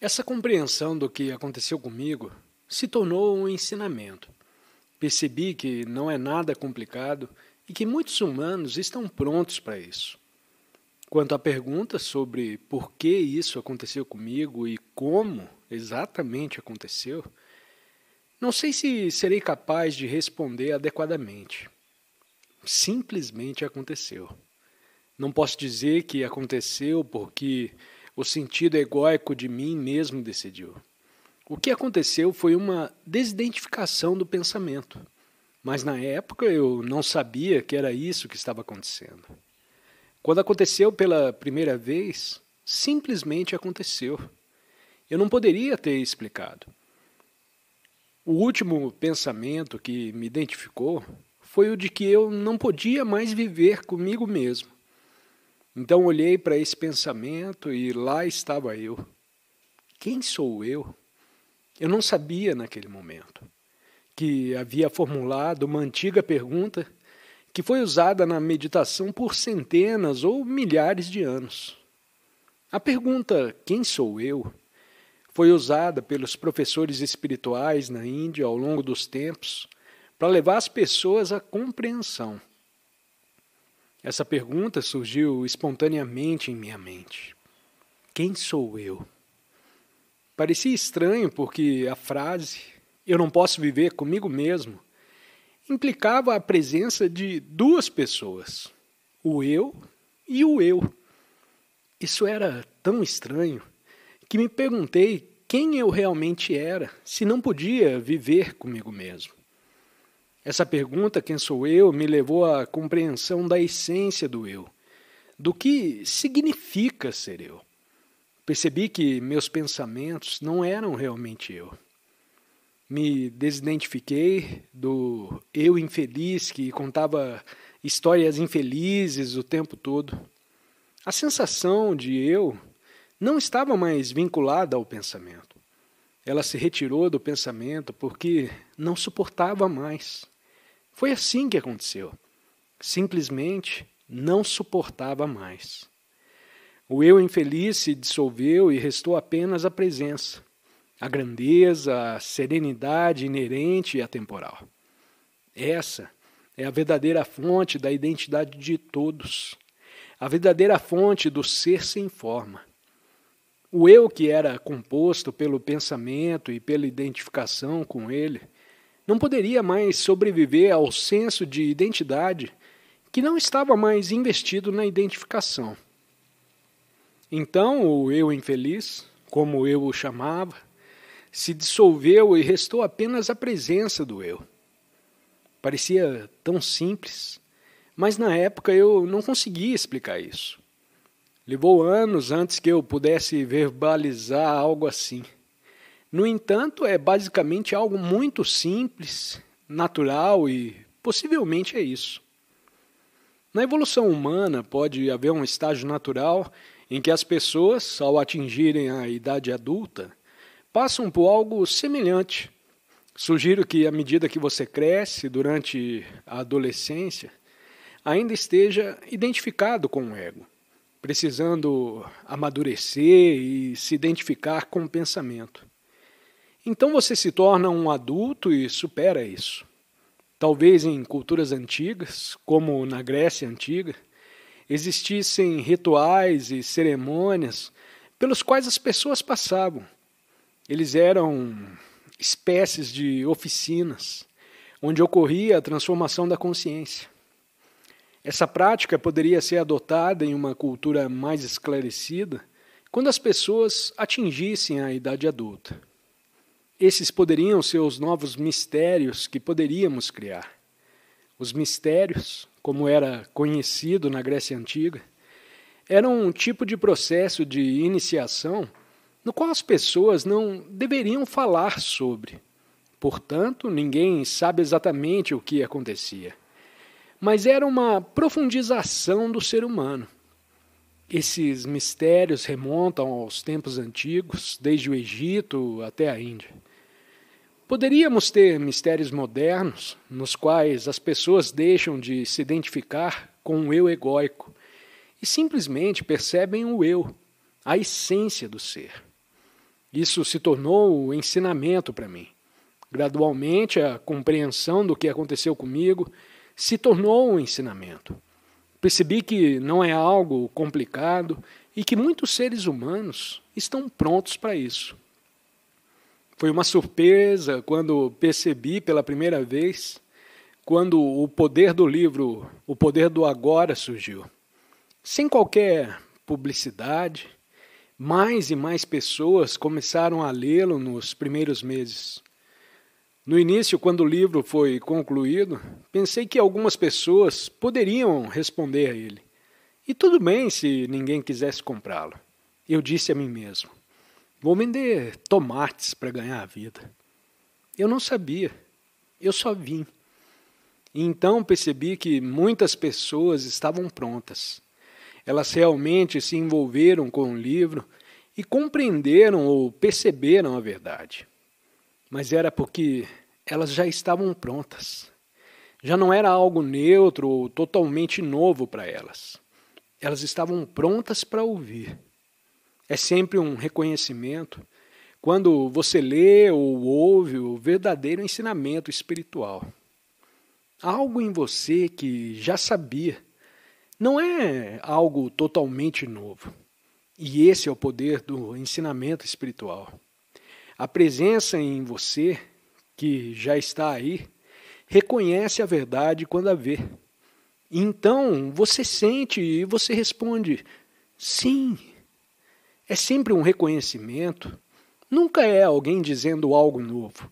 Essa compreensão do que aconteceu comigo se tornou um ensinamento. Percebi que não é nada complicado e que muitos humanos estão prontos para isso. Quanto à pergunta sobre por que isso aconteceu comigo e como exatamente aconteceu, não sei se serei capaz de responder adequadamente. Simplesmente aconteceu. Não posso dizer que aconteceu porque o sentido egóico de mim mesmo decidiu. O que aconteceu foi uma desidentificação do pensamento. Mas na época eu não sabia que era isso que estava acontecendo. Quando aconteceu pela primeira vez, simplesmente aconteceu. Eu não poderia ter explicado. O último pensamento que me identificou foi o de que eu não podia mais viver comigo mesmo. Então olhei para esse pensamento e lá estava eu. Quem sou eu? Eu não sabia naquele momento que havia formulado uma antiga pergunta que foi usada na meditação por centenas ou milhares de anos. A pergunta quem sou eu foi usada pelos professores espirituais na Índia ao longo dos tempos para levar as pessoas à compreensão essa pergunta surgiu espontaneamente em minha mente. Quem sou eu? Parecia estranho porque a frase eu não posso viver comigo mesmo implicava a presença de duas pessoas, o eu e o eu. Isso era tão estranho que me perguntei quem eu realmente era, se não podia viver comigo mesmo. Essa pergunta, quem sou eu, me levou à compreensão da essência do eu, do que significa ser eu. Percebi que meus pensamentos não eram realmente eu. Me desidentifiquei do eu infeliz que contava histórias infelizes o tempo todo. A sensação de eu não estava mais vinculada ao pensamento. Ela se retirou do pensamento porque não suportava mais. Foi assim que aconteceu. Simplesmente não suportava mais. O eu infeliz se dissolveu e restou apenas a presença, a grandeza, a serenidade inerente e atemporal. Essa é a verdadeira fonte da identidade de todos, a verdadeira fonte do ser sem forma, o eu que era composto pelo pensamento e pela identificação com ele não poderia mais sobreviver ao senso de identidade que não estava mais investido na identificação. Então o eu infeliz, como eu o chamava, se dissolveu e restou apenas a presença do eu. Parecia tão simples, mas na época eu não conseguia explicar isso. Levou anos antes que eu pudesse verbalizar algo assim. No entanto, é basicamente algo muito simples, natural e possivelmente é isso. Na evolução humana, pode haver um estágio natural em que as pessoas, ao atingirem a idade adulta, passam por algo semelhante. Sugiro que, à medida que você cresce durante a adolescência, ainda esteja identificado com o ego precisando amadurecer e se identificar com o pensamento. Então você se torna um adulto e supera isso. Talvez em culturas antigas, como na Grécia antiga, existissem rituais e cerimônias pelos quais as pessoas passavam. Eles eram espécies de oficinas, onde ocorria a transformação da consciência. Essa prática poderia ser adotada em uma cultura mais esclarecida quando as pessoas atingissem a idade adulta. Esses poderiam ser os novos mistérios que poderíamos criar. Os mistérios, como era conhecido na Grécia Antiga, eram um tipo de processo de iniciação no qual as pessoas não deveriam falar sobre. Portanto, ninguém sabe exatamente o que acontecia mas era uma profundização do ser humano. Esses mistérios remontam aos tempos antigos, desde o Egito até a Índia. Poderíamos ter mistérios modernos, nos quais as pessoas deixam de se identificar com o eu egoico e simplesmente percebem o eu, a essência do ser. Isso se tornou o um ensinamento para mim. Gradualmente, a compreensão do que aconteceu comigo se tornou um ensinamento. Percebi que não é algo complicado e que muitos seres humanos estão prontos para isso. Foi uma surpresa quando percebi pela primeira vez quando o poder do livro, o poder do agora surgiu. Sem qualquer publicidade, mais e mais pessoas começaram a lê-lo nos primeiros meses. No início, quando o livro foi concluído, pensei que algumas pessoas poderiam responder a ele. E tudo bem se ninguém quisesse comprá-lo. Eu disse a mim mesmo: vou vender tomates para ganhar a vida. Eu não sabia, eu só vim. E então percebi que muitas pessoas estavam prontas. Elas realmente se envolveram com o livro e compreenderam ou perceberam a verdade mas era porque elas já estavam prontas. Já não era algo neutro ou totalmente novo para elas. Elas estavam prontas para ouvir. É sempre um reconhecimento quando você lê ou ouve o verdadeiro ensinamento espiritual. Algo em você que já sabia. Não é algo totalmente novo. E esse é o poder do ensinamento espiritual. A presença em você, que já está aí, reconhece a verdade quando a vê. Então você sente e você responde: sim. É sempre um reconhecimento, nunca é alguém dizendo algo novo.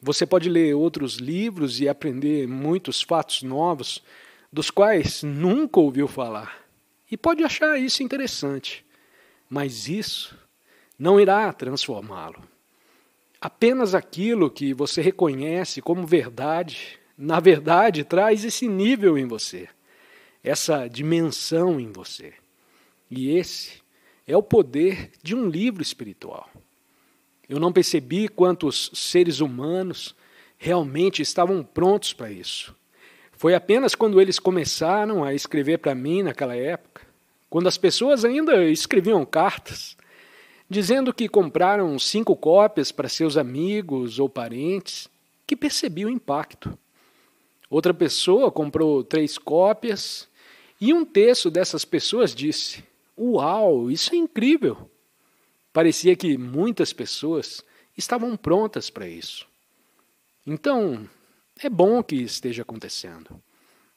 Você pode ler outros livros e aprender muitos fatos novos, dos quais nunca ouviu falar, e pode achar isso interessante, mas isso não irá transformá-lo apenas aquilo que você reconhece como verdade, na verdade, traz esse nível em você, essa dimensão em você. E esse é o poder de um livro espiritual. Eu não percebi quantos seres humanos realmente estavam prontos para isso. Foi apenas quando eles começaram a escrever para mim naquela época, quando as pessoas ainda escreviam cartas dizendo que compraram cinco cópias para seus amigos ou parentes, que percebi o impacto. Outra pessoa comprou três cópias e um terço dessas pessoas disse: Uau, isso é incrível! Parecia que muitas pessoas estavam prontas para isso. Então, é bom que esteja acontecendo.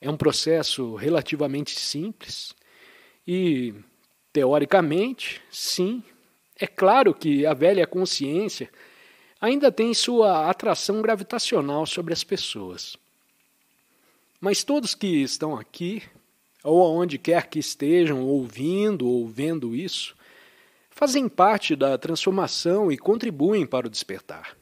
É um processo relativamente simples e, teoricamente, sim, é claro que a velha consciência ainda tem sua atração gravitacional sobre as pessoas. Mas todos que estão aqui, ou aonde quer que estejam ouvindo ou vendo isso, fazem parte da transformação e contribuem para o despertar.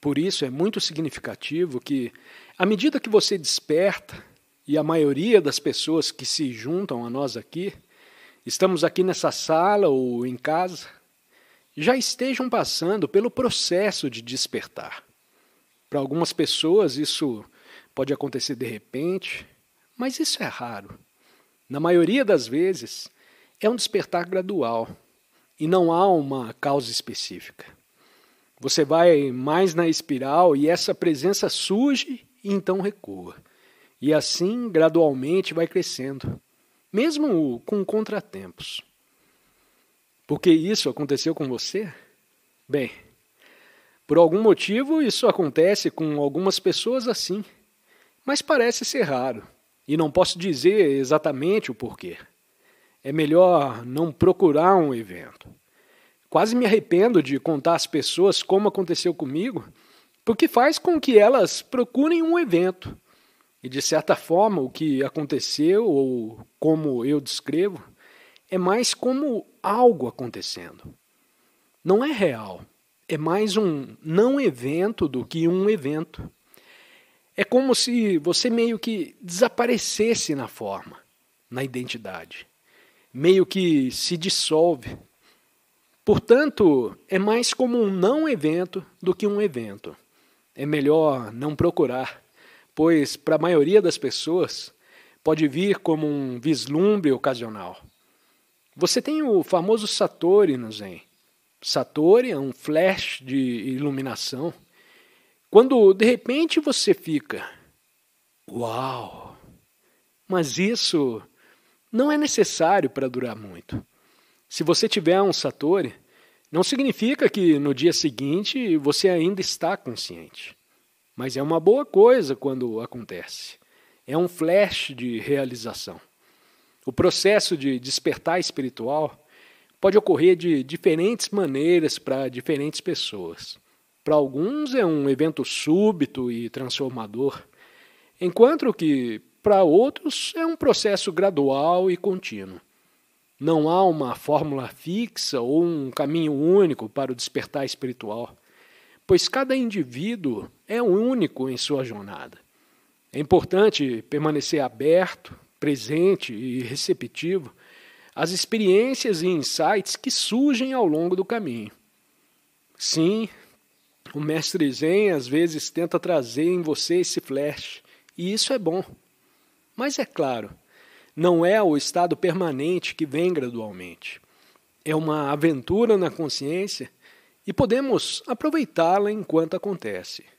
Por isso é muito significativo que, à medida que você desperta, e a maioria das pessoas que se juntam a nós aqui, estamos aqui nessa sala ou em casa, já estejam passando pelo processo de despertar. Para algumas pessoas, isso pode acontecer de repente, mas isso é raro. Na maioria das vezes, é um despertar gradual e não há uma causa específica. Você vai mais na espiral e essa presença surge e então recua. E assim, gradualmente, vai crescendo, mesmo com contratempos. Porque isso aconteceu com você? Bem, por algum motivo isso acontece com algumas pessoas assim, mas parece ser raro, e não posso dizer exatamente o porquê. É melhor não procurar um evento. Quase me arrependo de contar às pessoas como aconteceu comigo, porque faz com que elas procurem um evento. E de certa forma, o que aconteceu, ou como eu descrevo, é mais como algo acontecendo. Não é real. É mais um não evento do que um evento. É como se você meio que desaparecesse na forma, na identidade. Meio que se dissolve. Portanto, é mais como um não evento do que um evento. É melhor não procurar, pois para a maioria das pessoas pode vir como um vislumbre ocasional você tem o famoso Satori no Zen. Satori é um flash de iluminação. Quando de repente você fica, uau! Mas isso não é necessário para durar muito. Se você tiver um Satori, não significa que no dia seguinte você ainda está consciente. Mas é uma boa coisa quando acontece. É um flash de realização. O processo de despertar espiritual pode ocorrer de diferentes maneiras para diferentes pessoas. Para alguns é um evento súbito e transformador, enquanto que para outros é um processo gradual e contínuo. Não há uma fórmula fixa ou um caminho único para o despertar espiritual, pois cada indivíduo é único em sua jornada. É importante permanecer aberto, presente e receptivo às experiências e insights que surgem ao longo do caminho. Sim, o mestre Zen às vezes tenta trazer em você esse flash, e isso é bom. Mas é claro, não é o estado permanente que vem gradualmente. É uma aventura na consciência e podemos aproveitá-la enquanto acontece.